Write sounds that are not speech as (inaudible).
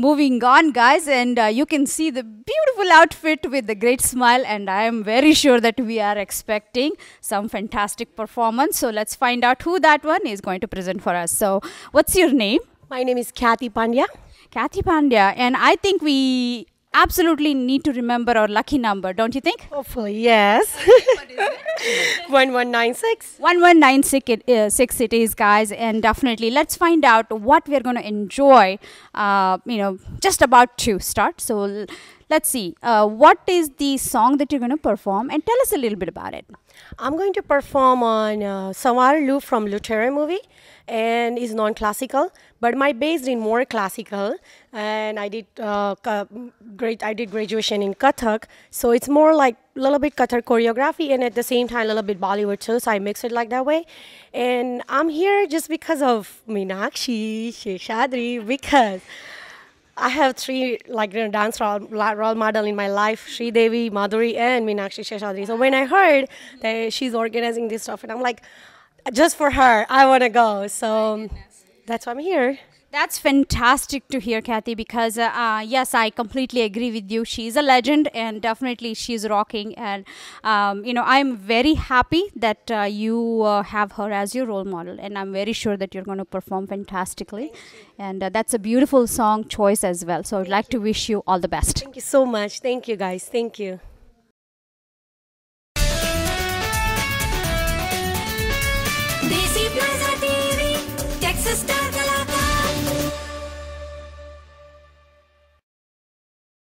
Moving on, guys, and uh, you can see the beautiful outfit with the great smile, and I am very sure that we are expecting some fantastic performance. So let's find out who that one is going to present for us. So, what's your name? My name is Kathy Pandya. Kathy Pandya, and I think we absolutely need to remember our lucky number, don't you think? Hopefully, yes. (laughs) (laughs) 1196 1196 uh, it is six cities guys and definitely let's find out what we're going to enjoy uh, you know just about to start so let's see, uh, what is the song that you're going to perform and tell us a little bit about it. I'm going to perform on uh, Sawar Lu from Lutere movie and is non-classical, but my based in more classical. And I did uh, great. I did graduation in Kathak, so it's more like a little bit Kathak choreography and at the same time a little bit Bollywood too. So I mix it like that way. And I'm here just because of Meenakshi Sheshadri because I have three like you know, dance role, role model in my life: Sri Devi, Madhuri, and Meenakshi Sheshadri. So when I heard that she's organizing this stuff, and I'm like, just for her, I want to go. So that's why I'm here. That's fantastic to hear, Kathy, because uh, uh, yes, I completely agree with you. She's a legend and definitely she's rocking. And, um, you know, I'm very happy that uh, you uh, have her as your role model. And I'm very sure that you're going to perform fantastically. And uh, that's a beautiful song choice as well. So Thank I'd like you. to wish you all the best. Thank you so much. Thank you, guys. Thank you.